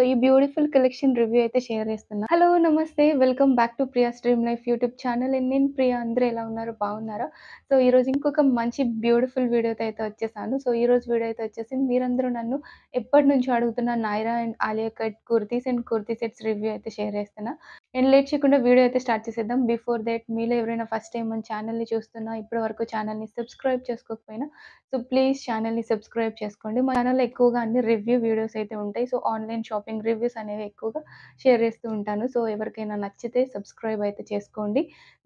So ఈ beautiful collection review అయితే share చేస్తున్నా హలో నమస్తే welcome back to Priya stream life YouTube channel and నేను ప్రియా అందరూ ఎలా ఉన్నారు బాగున్నారా సో ఈరోజు ఇంకొక మంచి బ్యూటిఫుల్ వీడియోతో అయితే వచ్చేసాను సో ఈరోజు వీడియో అయితే వచ్చేసి మీరందరూ నన్ను ఎప్పటి నుంచో అడుగుతున్న Nayra and Alia cut kurtis and kurti sets review అయితే షేర్ చేస్తున్నా నేను లేట్ చేయకుండా వీడియో అయితే స్టార్ట్ చేసేద్దాం బిఫోర్ దాట్ మీలో ఎవరైనా ఫస్ట్ టైం మన ఛానల్ని చూస్తున్నా ఇప్పటి వరకు ఛానల్ని సబ్స్క్రైబ్ చేసుకోకపోయినా సో ప్లీజ్ ఛానల్ని సబ్స్క్రైబ్ చేసుకోండి మా ఛానల్లో ఎక్కువగా అన్ని రివ్యూ వీడియోస్ అయితే ఉంటాయి సో ఆన్లైన్ షాపింగ్ రివ్యూస్ అనేవి ఎక్కువగా షేర్ చేస్తూ ఉంటాను సో ఎవరికైనా నచ్చితే సబ్స్క్రైబ్ అయితే చేసుకోండి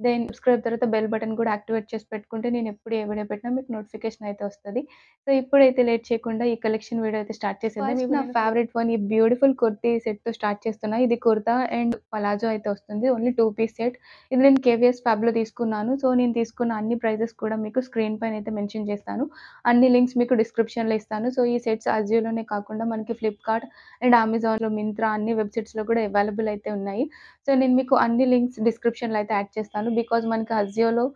దెన్ సబ్స్క్రైబ్ తర్వాత బెల్ బటన్ కూడా యాక్టివేట్ చేసి పెట్టుకుంటే నేను ఎప్పుడు ఏ వీడియో పెట్టినా మీకు నోటిఫికేషన్ అయితే వస్తుంది సో ఇప్పుడైతే లేట్ చేయకుండా ఈ కలెక్షన్ వీడియో అయితే స్టార్ట్ చేసేది నా ఫేవరెట్ వన్ ఈ బ్యూటిఫుల్ కుర్తీ సెట్తో స్టార్ట్ చేస్తున్నా ఇది కుర్తా అండ్ పలాజో అయితే వస్తుంది ఓన్లీ టూ పీస్ సెట్ ఇది నేను కేవీఎస్ ఫ్యాబ్లో తీసుకున్నాను సో నేను తీసుకున్న అన్ని ప్రైజెస్ కూడా మీకు స్క్రీన్ పైన అయితే మెన్షన్ చేస్తాను అన్ని లింక్స్ మీకు డిస్క్రిప్షన్లో ఇస్తాను సో ఈ సెట్స్ అజియోలోనే కాకుండా మనకి ఫ్లిప్కార్ట్ అండ్ అమెజాన్లో మింత్రా అన్ని వెబ్సైట్స్లో కూడా అవైలబుల్ అయితే ఉన్నాయి సో నేను మీకు అన్ని లింక్స్ డిస్క్రిప్షన్లో అయితే యాడ్ చేస్తాను బికాజ్ మనకి అజియోలో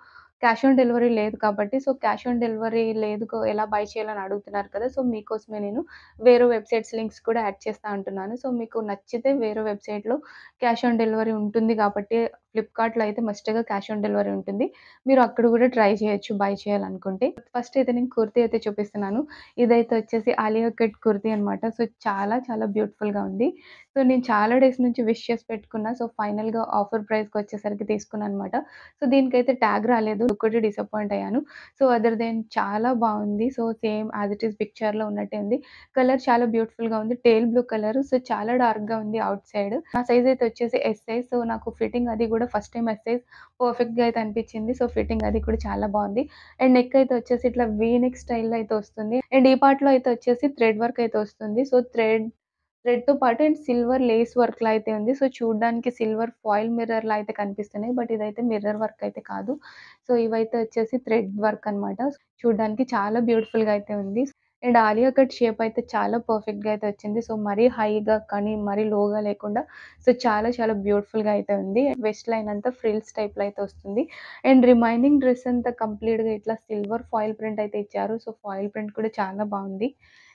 క్యాష్ ఆన్ డెలివరీ లేదు కాబట్టి సో క్యాష్ ఆన్ డెలివరీ లేదు ఎలా బై చేయాలని అడుగుతున్నారు కదా సో మీకోసమే నేను వేరే వెబ్సైట్స్ లింక్స్ కూడా యాడ్ చేస్తా ఉంటున్నాను సో మీకు నచ్చితే వేరే వెబ్సైట్లో క్యాష్ ఆన్ డెలివరీ ఉంటుంది కాబట్టి ఫ్లిప్కార్ట్లో అయితే మస్ట్గా క్యాష్ ఆన్ డెలివరీ ఉంటుంది మీరు అక్కడ కూడా ట్రై చేయొచ్చు బై చేయాలనుకుంటే ఫస్ట్ అయితే నేను కుర్తీ అయితే చూపిస్తున్నాను ఇదైతే వచ్చేసి ఆలియా కట్ కుర్తీ అనమాట సో చాలా చాలా బ్యూటిఫుల్గా ఉంది సో నేను చాలా డేస్ నుంచి విష్ చేసి పెట్టుకున్నా సో ఫైనల్గా ఆఫర్ ప్రైస్కి వచ్చేసరికి తీసుకున్నాను అనమాట సో దీనికైతే ట్యాగ్ రాలేదు ఒక్కటి డిసప్పాయింట్ అయ్యాను సో అదర్ దేన్ చాలా బాగుంది so same as it is పిక్చర్లో ఉన్నట్టే ఉంది కలర్ చాలా బ్యూటిఫుల్గా ఉంది టేల్ బ్లూ కలర్ సో చాలా డార్క్గా ఉంది అవుట్ సైడ్ నా సైజ్ అయితే వచ్చేసి ఎస్ సైజ్ సో నాకు ఫిట్టింగ్ అది కూడా కూడా ఫస్ట్ టైం ఎక్సైజ్ పర్ఫెక్ట్గా అయితే అనిపించింది సో ఫిట్టింగ్ అది కూడా చాలా బాగుంది అండ్ నెక్ అయితే వచ్చేసి ఇట్లా వీనెక్ స్టైల్లో అయితే వస్తుంది అండ్ ఈ పార్ట్లో అయితే వచ్చేసి థ్రెడ్ వర్క్ అయితే వస్తుంది సో థ్రెడ్ తో పాటు అండ్ సిల్వర్ లేస్ వర్క్ లా అయితే ఉంది సో చూడడానికి సిల్వర్ ఫాయిల్ మిర్రర్ లా అయితే కనిపిస్తున్నాయి బట్ ఇదైతే మిర్రర్ వర్క్ అయితే కాదు సో ఇవైతే వచ్చేసి థ్రెడ్ వర్క్ అనమాట చూడడానికి చాలా బ్యూటిఫుల్ గా అయితే ఉంది అండ్ ఆలియా కట్ షేప్ అయితే చాలా పర్ఫెక్ట్గా అయితే వచ్చింది సో మరీ హైగా కానీ మరీ లోగా లేకుండా సో చాలా చాలా బ్యూటిఫుల్గా అయితే ఉంది వెస్ట్ లైన్ అంతా ఫ్రిల్స్ టైప్లో అయితే వస్తుంది అండ్ రిమైనింగ్ డ్రెస్ అంతా కంప్లీట్గా ఇట్లా సిల్వర్ ఫాయిల్ ప్రింట్ అయితే ఇచ్చారు సో ఫాయిల్ ప్రింట్ కూడా చాలా బాగుంది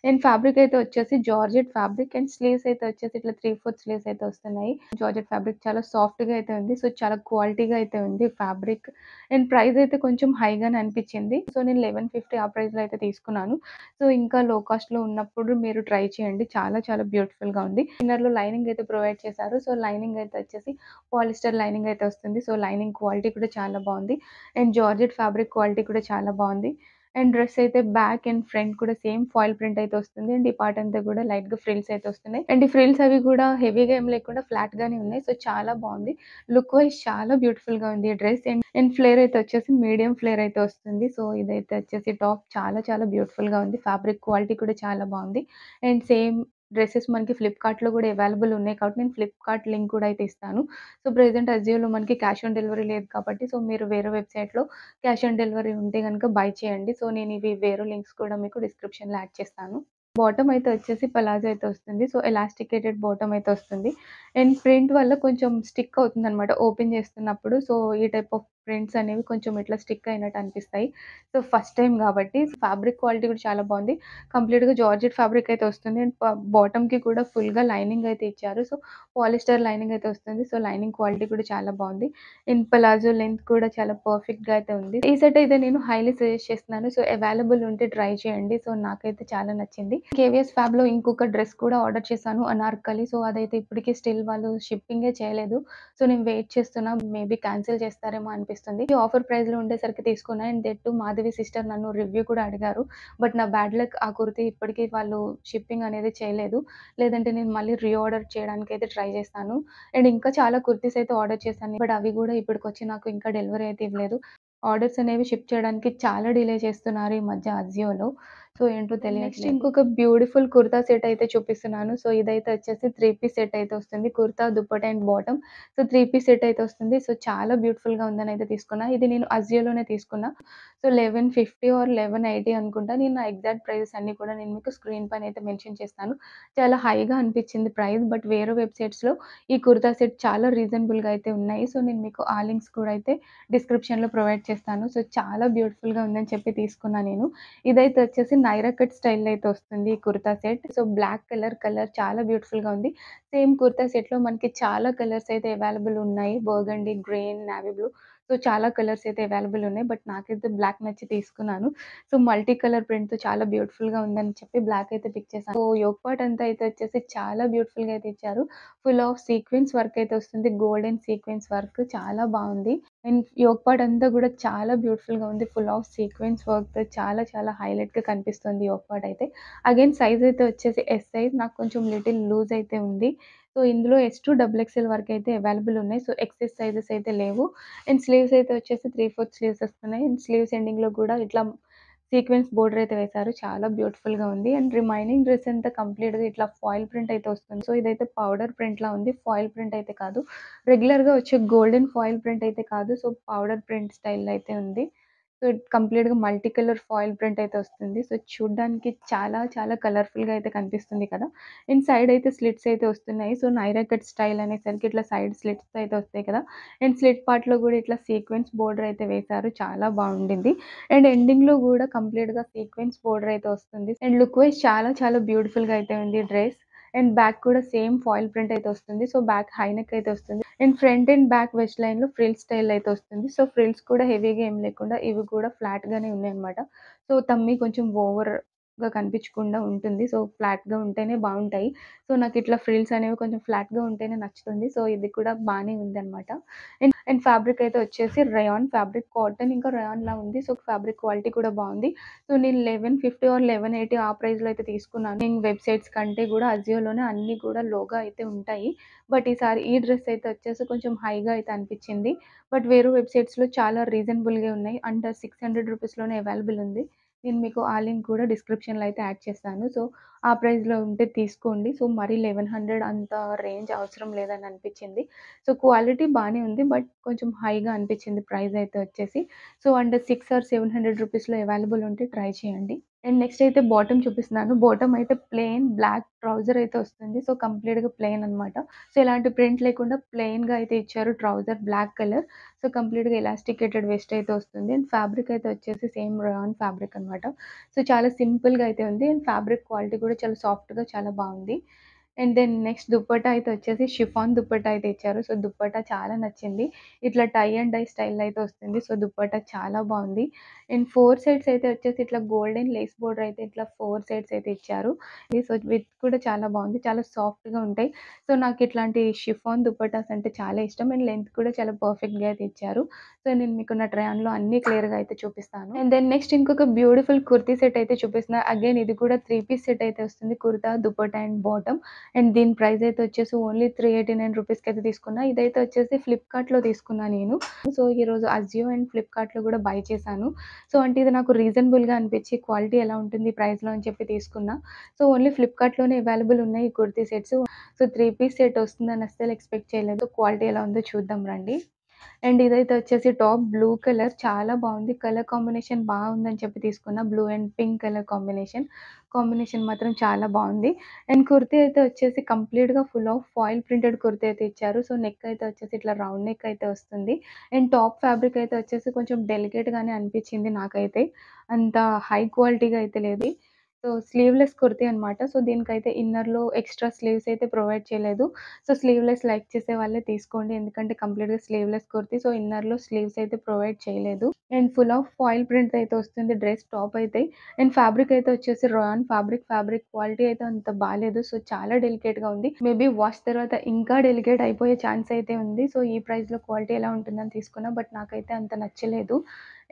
నేను ఫ్యాబ్రిక్ అయితే వచ్చేసి జార్జెట్ ఫ్యాబ్రిక్ అండ్ స్లీవ్స్ అయితే వచ్చేసి ఇట్లా త్రీ ఫోర్ స్లీవ్స్ అయితే వస్తున్నాయి జార్జెట్ ఫ్యాబ్రిక్ చాలా సాఫ్ట్గా అయితే ఉంది సో చాలా క్వాలిటీగా అయితే ఉంది ఫ్యాబ్రిక్ అండ్ ప్రైస్ అయితే కొంచెం హైగానే అనిపించింది సో నేను లెవెన్ ఫిఫ్టీ ఆ ప్రైస్లో అయితే తీసుకున్నాను సో ఇంకా లో కాస్ట్లో ఉన్నప్పుడు మీరు ట్రై చేయండి చాలా చాలా బ్యూటిఫుల్గా ఉంది ఇన్నర్లో లైనింగ్ అయితే ప్రొవైడ్ చేశారు సో లైనింగ్ అయితే వచ్చేసి పాలిస్టర్ లైనింగ్ అయితే వస్తుంది సో లైనింగ్ క్వాలిటీ కూడా చాలా బాగుంది అండ్ జార్జెట్ ఫ్యాబ్రిక్ క్వాలిటీ కూడా చాలా బాగుంది అండ్ డ్రెస్ అయితే బ్యాక్ అండ్ ఫ్రంట్ కూడా సేమ్ ఫాయిల్ ప్రింట్ అయితే వస్తుంది అండ్ ఈ పార్ట్ అంతా కూడా లైట్ గా ఫ్రిల్స్ అయితే వస్తున్నాయి అండ్ ఈ ఫ్రిల్స్ అవి కూడా హెవీగా ఏం లేకుండా ఫ్లాట్ గానే ఉన్నాయి సో చాలా బాగుంది లుక్ వైజ్ చాలా బ్యూటిఫుల్ గా ఉంది ఈ డ్రెస్ అండ్ అండ్ ఫ్లేర్ అయితే వచ్చేసి మీడియం ఫ్లేర్ అయితే వస్తుంది సో ఇదైతే వచ్చేసి టాప్ చాలా చాలా బ్యూటిఫుల్ గా ఉంది ఫ్యాబ్రిక్ క్వాలిటీ కూడా చాలా బాగుంది అండ్ సేమ్ డ్రెస్సెస్ మనకి ఫ్లిప్కార్ట్లో కూడా అవైలబుల్ ఉన్నాయి కాబట్టి నేను ఫ్లిప్కార్ట్ లింక్ కూడా అయితే ఇస్తాను సో ప్రజెంట్ అజియోలో మనకి క్యాష్ ఆన్ డెలివరీ లేదు కాబట్టి సో మీరు వేరే వెబ్సైట్లో క్యాష్ ఆన్ డెలివరీ ఉంటే కనుక బై చేయండి సో నేను ఇవి వేరే లింక్స్ కూడా మీకు డిస్క్రిప్షన్లో యాడ్ చేస్తాను బాటమ్ అయితే వచ్చేసి పలాజో అయితే వస్తుంది సో ఎలాస్టికేటెడ్ బాటమ్ అయితే వస్తుంది అండ్ ప్రింట్ వల్ల కొంచెం స్టిక్ అవుతుంది అనమాట ఓపెన్ చేస్తున్నప్పుడు సో ఈ టైప్ ఆఫ్ ప్రింట్స్ అనేవి కొంచెం ఇట్లా స్టిక్ అయినట్టు అనిపిస్తాయి సో ఫస్ట్ టైం కాబట్టి ఫ్యాబ్రిక్ క్వాలిటీ కూడా చాలా బాగుంది కంప్లీట్గా జార్జెట్ ఫ్యాబ్రిక్ అయితే వస్తుంది అండ్ బాటమ్కి కూడా ఫుల్గా లైనింగ్ అయితే ఇచ్చారు సో పాలిస్టర్ లైనింగ్ అయితే వస్తుంది సో లైనింగ్ క్వాలిటీ కూడా చాలా బాగుంది అండ్ పలాజో లెంత్ కూడా చాలా పర్ఫెక్ట్గా అయితే ఉంది ఈ సెట్ అయితే నేను హైలీ సజెస్ట్ చేస్తున్నాను సో అవైలబుల్ ఉంటే ట్రై చేయండి సో నాకైతే చాలా నచ్చింది కేవీఎస్ ఫ్యాబ్లో ఇంకొక డ్రెస్ కూడా ఆర్డర్ చేశాను అనార్కలి సో అదైతే ఇప్పటికీ స్టిల్ వాళ్ళు షిప్పింగే చేయలేదు సో నేను వెయిట్ చేస్తున్నా మేబీ క్యాన్సిల్ చేస్తారేమో అనిపిస్తుంది అనిపిస్తుంది ఈ ఆఫర్ ప్రైస్లో ఉండేసరికి తీసుకున్నా అండ్ దెట్ మాధవి సిస్టర్ నన్ను రివ్యూ కూడా అడిగారు బట్ నా బ్యాడ్ లక్ ఆ కుర్తి ఇప్పటికీ వాళ్ళు షిప్పింగ్ అనేది చేయలేదు లేదంటే నేను మళ్ళీ రీఆర్డర్ చేయడానికి అయితే ట్రై చేస్తాను అండ్ ఇంకా చాలా కుర్తీస్ అయితే ఆర్డర్ చేశాను బట్ అవి కూడా ఇప్పటికొచ్చి నాకు ఇంకా డెలివరీ అయితే ఇవ్వలేదు ఆర్డర్స్ అనేవి షిప్ చేయడానికి చాలా డిలే చేస్తున్నారు ఈ మధ్య అజియోలో సో ఏంటో తెలియదు నెక్స్ట్ ఇంకొక బ్యూటిఫుల్ కుర్తా సెట్ అయితే చూపిస్తున్నాను సో ఇదైతే వచ్చేసి త్రీ పీస్ సెట్ అయితే వస్తుంది కుర్తా దుప్పటి and bottom so three piece set అయితే వస్తుంది సో చాలా బ్యూటిఫుల్ గా ఉందని అయితే తీసుకున్నా ఇది నేను అజియోలోనే తీసుకున్నా so eleven fifty or eleven eighty అనుకుంటా నేను నా ఎగ్జాక్ట్ ప్రైజెస్ అన్ని కూడా నేను మీకు స్క్రీన్ పైన అయితే మెన్షన్ చేస్తాను చాలా హైగా అనిపించింది ప్రైస్ బట్ వేరే వెబ్సైట్స్ లో ఈ కుర్తా సెట్ చాలా రీజనబుల్ గా అయితే ఉన్నాయి సో నేను మీకు ఆ లింక్స్ కూడా అయితే డిస్క్రిప్షన్ లో ప్రొవైడ్ చేస్తాను సో చాలా బ్యూటిఫుల్ గా ఉందని చెప్పి తీసుకున్నా నేను ఇదైతే వచ్చేసి నైరా కట్ స్టైల్లో అయితే వస్తుంది ఈ kurta set so black colour colour చాలా బ్యూటిఫుల్ గా ఉంది సేమ్ కుర్తా సెట్ లో మనకి చాలా కలర్స్ అయితే అవైలబుల్ ఉన్నాయి burgundy green navy blue so చాలా కలర్స్ అయితే అవైలబుల్ ఉన్నాయి బట్ నాకైతే బ్లాక్ నచ్చి తీసుకున్నాను సో మల్టీ కలర్ ప్రింట్తో చాలా బ్యూటిఫుల్గా ఉందని చెప్పి బ్లాక్ అయితే పిక్ చేశాను సో యోగ పార్ట్ అంతా అయితే వచ్చేసి చాలా బ్యూటిఫుల్గా అయితే ఇచ్చారు ఫుల్ ఆఫ్ సీక్వెన్స్ వర్క్ అయితే వస్తుంది గోల్డెన్ సీక్వెన్స్ వర్క్ చాలా బాగుంది అండ్ యోగ్ అంతా కూడా చాలా బ్యూటిఫుల్గా ఉంది ఫుల్ ఆఫ్ సీక్వెన్స్ వర్క్ చాలా చాలా హైలైట్గా కనిపిస్తుంది యోగ పార్ట్ అయితే అగైన్ సైజ్ అయితే వచ్చేసి ఎస్ సైజ్ నాకు కొంచెం లిటిల్ లూజ్ అయితే ఉంది సో ఇందులో ఎస్ టు డబుల్ ఎక్స్ఎల్ వరకు అయితే అవైలబుల్ ఉన్నాయి సో ఎక్సెస్ సైజెస్ అయితే లేవు అండ్ స్లీవ్స్ అయితే వచ్చేసి త్రీ ఫోర్త్ స్లీవ్స్ వస్తున్నాయి అండ్ స్లీవ్స్ ఎండింగ్లో కూడా ఇట్లా సీక్వెన్స్ బోర్డర్ అయితే వేశారు చాలా బ్యూటిఫుల్గా ఉంది అండ్ రిమైనింగ్ డ్రెస్ అంతా కంప్లీట్గా ఇట్లా ఫాయిల్ ప్రింట్ అయితే వస్తుంది సో ఇదైతే పౌడర్ ప్రింట్లా ఉంది ఫాయిల్ ప్రింట్ అయితే కాదు రెగ్యులర్గా వచ్చే గోల్డెన్ ఫాయిల్ ప్రింట్ అయితే కాదు సో పౌడర్ ప్రింట్ స్టైల్ అయితే ఉంది సో కంప్లీట్గా మల్టీ కలర్ ఫాయిల్ ప్రింట్ అయితే వస్తుంది సో చూడడానికి చాలా చాలా కలర్ఫుల్గా అయితే కనిపిస్తుంది కదా అండ్ సైడ్ అయితే స్లిట్స్ అయితే వస్తున్నాయి సో నైరా కట్ స్టైల్ అనేసరికి ఇట్లా సైడ్ స్లిట్స్ అయితే వస్తాయి కదా అండ్ స్లిట్ పార్ట్లో కూడా ఇట్లా సీక్వెన్స్ బోర్డర్ అయితే వేశారు చాలా బాగుండింది అండ్ ఎండింగ్లో కూడా కంప్లీట్గా సీక్వెన్స్ బోర్డర్ అయితే వస్తుంది అండ్ లుక్ వైజ్ చాలా చాలా బ్యూటిఫుల్గా అయితే ఉంది డ్రెస్ అండ్ బ్యాక్ కూడా సేమ్ ఫాయిల్ ప్రింట్ అయితే వస్తుంది సో బ్యాక్ హైనెక్ అయితే వస్తుంది and front and back waist లైన్లో ఫ్రిల్స్ స్టైల్ అయితే వస్తుంది సో ఫ్రిల్స్ కూడా హెవీగా ఏం లేకుండా ఇవి కూడా ఫ్లాట్గానే ఉన్నాయి అనమాట సో తమ్మి కొంచెం ఓవర్ గా కనిపించకుండా ఉంటుంది సో ఫ్లాట్గా ఉంటేనే బాగుంటాయి సో నాకు ఇట్లా ఫ్రిల్స్ అనేవి కొంచెం ఫ్లాట్గా ఉంటేనే నచ్చుతుంది సో ఇది కూడా బాగానే ఉంది అండ్ అండ్ ఫ్యాబ్రిక్ అయితే వచ్చేసి రయాన్ ఫ్యాబ్రిక్ కాటన్ ఇంకా లా ఉంది సో ఫ్యాబ్రిక్ క్వాలిటీ కూడా బాగుంది సో నేను eleven fifty or eleven eighty ఆ ప్రైస్లో అయితే తీసుకున్నాను నేను వెబ్సైట్స్ కంటే కూడా అజియోలోనే అన్నీ కూడా లోగా అయితే ఉంటాయి బట్ ఈసారి ఈ డ్రెస్ అయితే వచ్చేసి కొంచెం హైగా అయితే అనిపించింది బట్ వేరే వెబ్సైట్స్లో చాలా రీజనబుల్గా ఉన్నాయి అండ్ సిక్స్ హండ్రెడ్ రూపీస్లోనే అవైలబుల్ ఉంది నేను మీకు ఆ లింక్ కూడా డిస్క్రిప్షన్లో అయితే యాడ్ చేస్తాను సో ఆ ప్రైస్లో ఉంటే తీసుకోండి సో మరీ లెవెన్ హండ్రెడ్ అంత రేంజ్ అవసరం లేదని అనిపించింది సో క్వాలిటీ బాగానే ఉంది బట్ కొంచెం హైగా అనిపించింది ప్రైస్ అయితే వచ్చేసి so and six or seven hundred రూపీస్లో అవైలబుల్ ఉంటే ట్రై చేయండి అండ్ నెక్స్ట్ అయితే బాటమ్ చూపిస్తున్నాను బాటమ్ అయితే ప్లెయిన్ బ్లాక్ ట్రౌజర్ అయితే వస్తుంది సో కంప్లీట్గా ప్లెయిన్ అనమాట సో ఇలాంటి ప్రింట్ లేకుండా ప్లెయిన్గా అయితే ఇచ్చారు ట్రౌజర్ బ్లాక్ కలర్ సో కంప్లీట్గా ఎలాస్టికేటెడ్ వెస్ట్ అయితే వస్తుంది అండ్ ఫ్యాబ్రిక్ అయితే వచ్చేసి సేమ్ రాన్ ఫ్యాబ్రిక్ అనమాట సో చాలా సింపుల్గా అయితే ఉంది అండ్ ఫ్యాబ్రిక్ క్వాలిటీ కూడా కూడా చాలా సాఫ్ట్గా చాలా బాగుంది అండ్ దెన్ నెక్స్ట్ దుప్పట అయితే వచ్చేసి షిఫాన్ దుప్పట అయితే ఇచ్చారు సో దుప్పట చాలా నచ్చింది ఇట్లా టై అండ్ డై స్టైల్ అయితే వస్తుంది సో దుప్పట చాలా బాగుంది అండ్ ఫోర్ సైడ్స్ అయితే వచ్చేసి ఇట్లా గోల్డెన్ లేస్ బోర్డర్ అయితే ఇట్లా ఫోర్ సైడ్స్ అయితే ఇచ్చారు సో విత్ కూడా చాలా బాగుంది చాలా సాఫ్ట్గా ఉంటాయి సో నాకు ఇట్లాంటి షిఫాన్ దుప్పటాస్ అంటే చాలా ఇష్టం అండ్ లెంత్ కూడా చాలా పర్ఫెక్ట్గా అయితే ఇచ్చారు సో నేను మీకు నా ట్రయాన్లో అన్ని క్లియర్గా అయితే చూపిస్తాను అండ్ దెన్ నెక్స్ట్ ఇంకొక బ్యూటిఫుల్ కుర్తీ సెట్ అయితే చూపిస్తున్నాను అగైన్ ఇది కూడా త్రీ పీస్ సెట్ అయితే వస్తుంది kurta dupatta and bottom and దీని ప్రైస్ అయితే వచ్చేసి ఓన్లీ త్రీ ఎయిటీ నైన్ రూపీస్కి అయితే తీసుకున్నా ఇదైతే వచ్చేసి ఫ్లిప్కార్ట్లో తీసుకున్నా నేను సో ఈరోజు అజియో అండ్ ఫ్లిప్కార్ట్లో కూడా బై చేశాను సో అంటే ఇది నాకు రీజనబుల్గా అనిపించి క్వాలిటీ ఎలా ఉంటుంది ప్రైస్లో అని చెప్పి తీసుకున్నా సో ఓన్లీ ఫ్లిప్కార్ట్లోనే అవైలబుల్ ఉన్నాయి ఈ kurti sets so three piece set వస్తుందని అస్సలు ఎక్స్పెక్ట్ చేయలేదు క్వాలిటీ ఎలా ఉందో చూద్దాం రండి అండ్ ఇదైతే వచ్చేసి టాప్ బ్లూ కలర్ చాలా బాగుంది కలర్ కాంబినేషన్ బాగుందని చెప్పి తీసుకున్న blue and pink colour combination combination మాత్రం చాలా బాగుంది అండ్ కుర్తీ అయితే వచ్చేసి కంప్లీట్గా full of foil printed kurti అయితే ఇచ్చారు సో నెక్ అయితే వచ్చేసి ఇట్లా రౌండ్ నెక్ అయితే వస్తుంది అండ్ టాప్ ఫ్యాబ్రిక్ అయితే వచ్చేసి కొంచెం డెలికేట్గానే అనిపించింది నాకైతే అంత హై క్వాలిటీగా అయితే లేదు సో స్లీవ్లెస్ కుర్తీ అనమాట సో దీనికైతే ఇన్నర్లో ఎక్స్ట్రా స్లీవ్స్ అయితే ప్రొవైడ్ చేయలేదు సో స్లీవ్లెస్ లైక్ చేసే వాళ్ళే తీసుకోండి ఎందుకంటే కంప్లీట్గా స్లీవ్లెస్ కుర్తీ సో ఇన్నర్లో స్లీవ్స్ అయితే ప్రొవైడ్ చేయలేదు and full of foil print అయితే వస్తుంది డ్రెస్ టాప్ అయితే అండ్ ఫ్యాబ్రిక్ అయితే వచ్చేసి రాయన్ ఫ్యాబ్రిక్ ఫ్యాబ్రిక్ క్వాలిటీ అయితే అంత బాగాలేదు సో చాలా డెలికేట్గా ఉంది మేబీ వాష్ తర్వాత ఇంకా డెలికేట్ అయిపోయే ఛాన్స్ అయితే ఉంది సో ఈ ప్రైస్లో క్వాలిటీ ఎలా ఉంటుందని తీసుకున్నా బట్ నాకైతే అంత నచ్చలేదు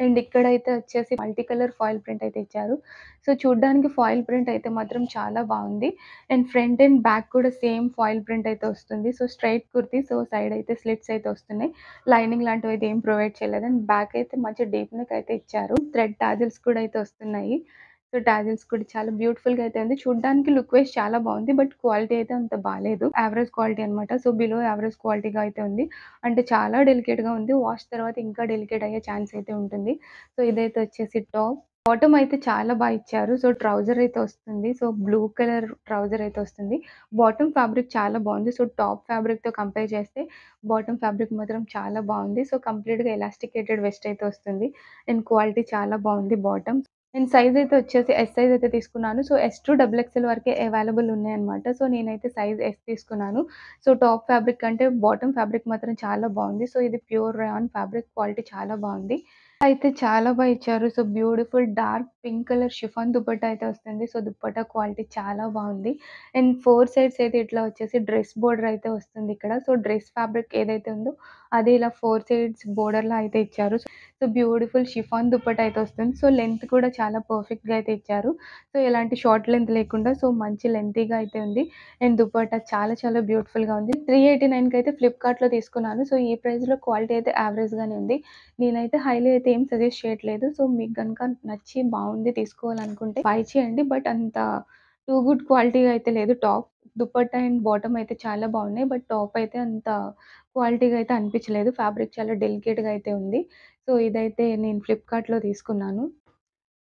అండ్ ఇక్కడైతే వచ్చేసి మల్టీ కలర్ ఫాయిల్ ప్రింట్ అయితే ఇచ్చారు సో చూడ్డానికి ఫాయిల్ ప్రింట్ అయితే మాత్రం చాలా బాగుంది అండ్ ఫ్రంట్ అండ్ బ్యాక్ కూడా సేమ్ ఫాయిల్ ప్రింట్ అయితే వస్తుంది so straight kurti so side అయితే స్లిట్స్ అయితే వస్తున్నాయి లైనింగ్ లాంటివి అయితే ఏం ప్రొవైడ్ చేయలేదు అండ్ బ్యాక్ అయితే మంచి డీప్ నెక్ అయితే ఇచ్చారు థ్రెడ్ టాజిల్స్ కూడా అయితే వస్తున్నాయి సో టాజిల్స్ కూడా చాలా బ్యూటిఫుల్ గా అయితే ఉంది చూడడానికి లుక్ వైజ్ చాలా బాగుంది బట్ క్వాలిటీ అయితే అంత బాగాలేదు యావరేజ్ క్వాలిటీ అనమాట సో బిలో యావరేజ్ క్వాలిటీగా అయితే ఉంది అంటే చాలా డెలికేట్ గా ఉంది వాష్ తర్వాత ఇంకా డెలికేట్ అయ్యే ఛాన్స్ అయితే ఉంటుంది సో ఇదైతే వచ్చేసి టాప్ బాటమ్ అయితే చాలా బాగా ఇచ్చారు సో ట్రౌజర్ అయితే వస్తుంది సో బ్లూ కలర్ ట్రౌజర్ అయితే వస్తుంది బాటమ్ ఫ్యాబ్రిక్ చాలా బాగుంది సో టాప్ ఫ్యాబ్రిక్తో కంపేర్ చేస్తే బాటమ్ ఫ్యాబ్రిక్ మాత్రం చాలా బాగుంది సో కంప్లీట్గా ఎలాస్టికేటెడ్ వెస్ట్ అయితే వస్తుంది అండ్ క్వాలిటీ చాలా బాగుంది బాటమ్ నేను సైజ్ అయితే వచ్చేసి ఎస్ సైజ్ అయితే తీసుకున్నాను so S to double XL వరకే అవైలబుల్ ఉన్నాయన్నమాట సో నేనైతే సైజ్ ఎస్ తీసుకున్నాను సో టాప్ ఫ్యాబ్రిక్ కంటే బాటమ్ ఫ్యాబ్రిక్ మాత్రం చాలా బాగుంది సో ఇది ప్యూర్ రయాన్ ఫ్యాబ్రిక్ క్వాలిటీ చాలా బాగుంది అయితే చాలా బాగా ఇచ్చారు. So, beautiful dark pink colour chiffon dupatta అయితే వస్తుంది. సో, దుపట్టా క్వాలిటీ చాలా బాగుంది. అండ్ ఫోర్ సైడ్స్ అయితే ఇట్లా వచ్చేసి డ్రెస్ బోర్డర్ అయితే వస్తుంది ఇక్కడ. సో, డ్రెస్ ఫ్యాబ్రిక్ ఏదైతే ఉందో అది ఇలా ఫోర్ సైడ్స్ లో అయితే ఇచ్చారు. సో, బ్యూటిఫుల్ షిఫాన్ దుపట్టా అయితే వస్తుంది. సో, లెంత్ కూడా చాలా పర్ఫెక్ట్‌గా అయితే ఇచ్చారు. సో, ఎలాంటి షార్ట్ లెంత్ లేకుండా సో, మంచి లెంతీగా అయితే ఉంది. అండ్ దుపట్టా చాలా చాలా బ్యూటిఫుల్‌గా ఉంది. త్రీ ఎయిటీ నైన్‌కి అయితే ఫ్లిప్‌కార్ట్‌లో తీసుకున్నాను. సో, ఈ ప్రైస్‌లో క్వాలిటీ అయితే యావరేజ్‌గానే ఉంది. నేనైతే హైలీ అయితే ఏం సజెస్ట్ చేయట్లేదు సో మీకు కనుక నచ్చి బాగుంది తీసుకోవాలనుకుంటే బై చేయండి బట్ అంత టూ గుడ్ క్వాలిటీ అయితే లేదు టాప్ దుప్పట్ అండ్ బాటమ్ అయితే చాలా బాగున్నాయి బట్ టాప్ అయితే అంత క్వాలిటీగా అయితే అనిపించలేదు ఫ్యాబ్రిక్ చాలా డెలికేట్గా అయితే ఉంది సో ఇదైతే నేను ఫ్లిప్కార్ట్లో తీసుకున్నాను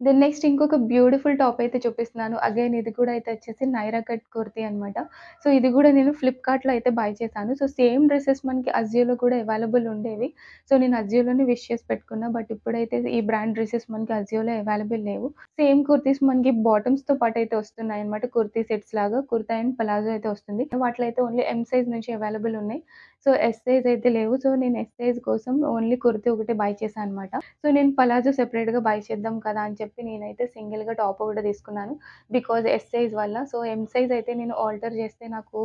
దెన్ నెక్స్ట్ ఇంకొక బ్యూటిఫుల్ టాప్ అయితే చూపిస్తున్నాను అగైన్ ఇది కూడా అయితే వచ్చేసి నైరా కట్ కుర్తీ అనమాట సో ఇది కూడా నేను ఫ్లిప్కార్ట్లో అయితే బై చేశాను సో సేమ్ డ్రెస్సెస్ మనకి అజియోలో కూడా అవైలబుల్ ఉండేవి సో నేను అజియోలోనే విష్ చేసి పెట్టుకున్నా బట్ ఇప్పుడైతే ఈ బ్రాండ్ డ్రెస్సెస్ మనకి అజియోలో అవైలబుల్ లేవు సేమ్ కుర్తీస్ మనకి బాటమ్స్తో పాటు అయితే వస్తున్నాయి అనమాట కుర్తీ సెట్స్ లాగా కుర్తా అండ్ పలాజో అయితే వస్తుంది వాటిలో అయితే ఓన్లీ ఎం సైజ్ నుంచి అవైలబుల్ ఉన్నాయి సో ఎస్సైజ్ అయితే లేవు సో నేను ఎస్సైజ్ కోసం ఓన్లీ కుర్తి ఒకటే బై చేశాను అనమాట సో నేను పలాజో సెపరేట్గా బై చేద్దాం కదా అని చెప్పి నేనైతే సింగిల్గా టాప్ కూడా తీసుకున్నాను బికాజ్ ఎస్ సైజ్ వల్ల సో ఎం సైజ్ అయితే నేను ఆల్టర్ చేస్తే నాకు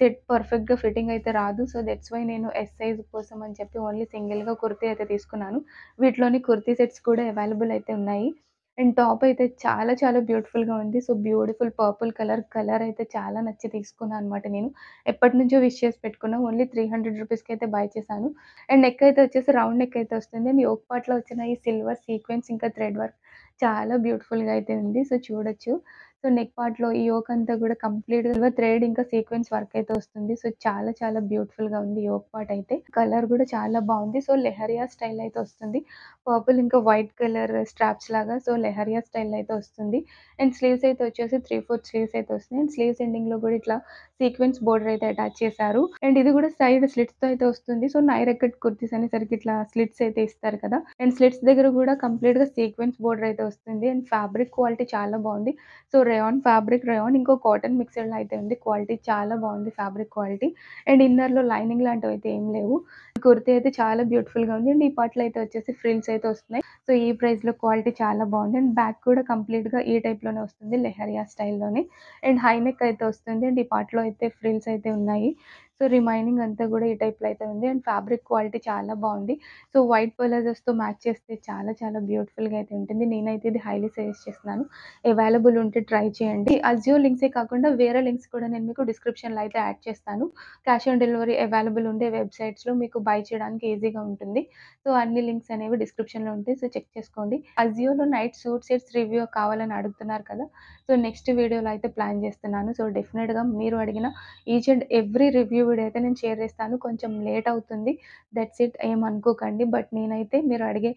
సెట్ పర్ఫెక్ట్గా ఫిట్టింగ్ అయితే రాదు సో దట్స్ వై నేను ఎస్ సైజ్ కోసం అని చెప్పి ఓన్లీ సింగిల్గా కుర్తీ అయితే తీసుకున్నాను వీటిలోని కుర్తీ సెట్స్ కూడా అవైలబుల్ అయితే ఉన్నాయి అండ్ టాప్ అయితే చాలా చాలా బ్యూటిఫుల్గా ఉంది so beautiful purple colour colour అయితే చాలా నచ్చి తీసుకున్నాను అనమాట నేను ఎప్పటి నుంచో విష్ చేసి పెట్టుకున్నా ఓన్లీ త్రీ హండ్రెడ్ రూపీస్కి అయితే బై చేశాను అండ్ నెక్ అయితే వచ్చేసి రౌండ్ నెక్ అయితే వస్తుంది అండ్ యోక్ పాట్లో వచ్చిన ఈ సిల్వర్ సీక్వెన్స్ ఇంకా థ్రెడ్ వర్క్ చాలా బ్యూటిఫుల్గా అయితే ఉంది సో చూడొచ్చు సో నెక్ పార్ట్ లో ఈ యోక్ అంతా కూడా కంప్లీట్ థ్రెడ్ ఇంకా సీక్వెన్స్ వర్క్ అయితే వస్తుంది సో చాలా చాలా బ్యూటిఫుల్ గా ఉంది యోక్ పార్ట్ అయితే కలర్ కూడా చాలా బాగుంది సో లెహరియా స్టైల్ అయితే వస్తుంది పర్పుల్ ఇంకా వైట్ కలర్ స్ట్రాప్స్ లాగా సో లెహరియా స్టైల్ అయితే వస్తుంది అండ్ స్లీవ్స్ అయితే వచ్చేసి త్రీ ఫోర్త్ స్లీవ్స్ అయితే వస్తుంది అండ్ స్లీవ్స్ లో కూడా ఇట్లా సీక్వెన్స్ బోర్డర్ అయితే అటాచ్ చేశారు అండ్ ఇది కూడా సైడ్ స్లిట్స్ తో అయితే వస్తుంది సో నైరెక్ట్ కుర్తీస్ అనేసరికి ఇట్లా స్లిట్స్ అయితే ఇస్తారు కదా అండ్ స్లిట్స్ దగ్గర కూడా కంప్లీట్ గా సీక్వెన్స్ బోర్డర్ అయితే వస్తుంది అండ్ ఫ్యాబ్రిక్ క్వాలిటీ చాలా బాగుంది సో రేయాన్ ఫ్యాబ్రిక్ రేయాన్ ఇంకో కాటన్ మిక్స్డ్లో అయితే ఉంది క్వాలిటీ చాలా బాగుంది ఫ్యాబ్రిక్ క్వాలిటీ అండ్ ఇన్నర్లో లైనింగ్ లాంటివి అయితే ఏం లేవు కుర్తీ అయితే చాలా బ్యూటిఫుల్గా ఉంది అండ్ ఈ పాటలో అయితే వచ్చేసి ఫ్రిల్స్ అయితే వస్తున్నాయి సో ఈ ప్రైస్లో క్వాలిటీ చాలా బాగుంది అండ్ బ్యాక్ కూడా కంప్లీట్గా ఈ టైప్లోనే వస్తుంది లెహరియా స్టైల్లోనే అండ్ హైనెక్ అయితే వస్తుంది అండ్ ఈ పాటలో అయితే ఫ్రిల్స్ అయితే ఉన్నాయి సో రిమైనింగ్ అంతా కూడా ఈ టైప్లో అయితే ఉంది అండ్ ఫ్యాబ్రిక్ క్వాలిటీ చాలా బాగుంది సో వైట్ తో మ్యాచ్ చేస్తే చాలా చాలా బ్యూటిఫుల్గా అయితే ఉంటుంది నేనైతే ఇది హైలీ సజెస్ట్ చేస్తున్నాను అవైలబుల్ ఉంటే ట్రై చేయండి అజియో లింక్సే కాకుండా వేరే లింక్స్ కూడా నేను మీకు డిస్క్రిప్షన్లో అయితే యాడ్ చేస్తాను క్యాష్ ఆన్ డెలివరీ అవైలబుల్ ఉండే వెబ్సైట్స్లో మీకు బై చేయడానికి ఈజీగా ఉంటుంది సో అన్ని లింక్స్ అనేవి డిస్క్రిప్షన్లో ఉంటాయి సో చెక్ చేసుకోండి అజియోలో నైట్ సూట్ సెట్స్ రివ్యూ కావాలని అడుగుతున్నారు కదా సో నెక్స్ట్ వీడియోలో అయితే ప్లాన్ చేస్తున్నాను సో డెఫినెట్గా మీరు అడిగిన each and every review video అయితే నేను షేర్ చేస్తాను కొంచెం లేట్ అవుతుంది దట్స్ ఇట్ ఏమనుకోకండి బట్ నేనైతే మీరు అడిగే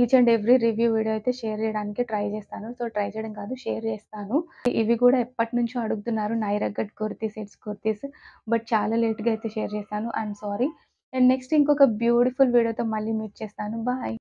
each and every review video అయితే షేర్ చేయడానికి ట్రై చేస్తాను సో ట్రై చేయడం కాదు షేర్ చేస్తాను ఇవి కూడా ఎప్పటి నుంచో అడుగుతున్నారు నైరగట్ కుర్తీస్ ఇట్స్ కుర్తీస్ బట్ చాలా లేట్గా అయితే షేర్ చేస్తాను ఐఎమ్ సారీ అండ్ నెక్స్ట్ ఇంకొక బ్యూటిఫుల్ వీడియోతో మళ్ళీ మీట్ చేస్తాను బాయ్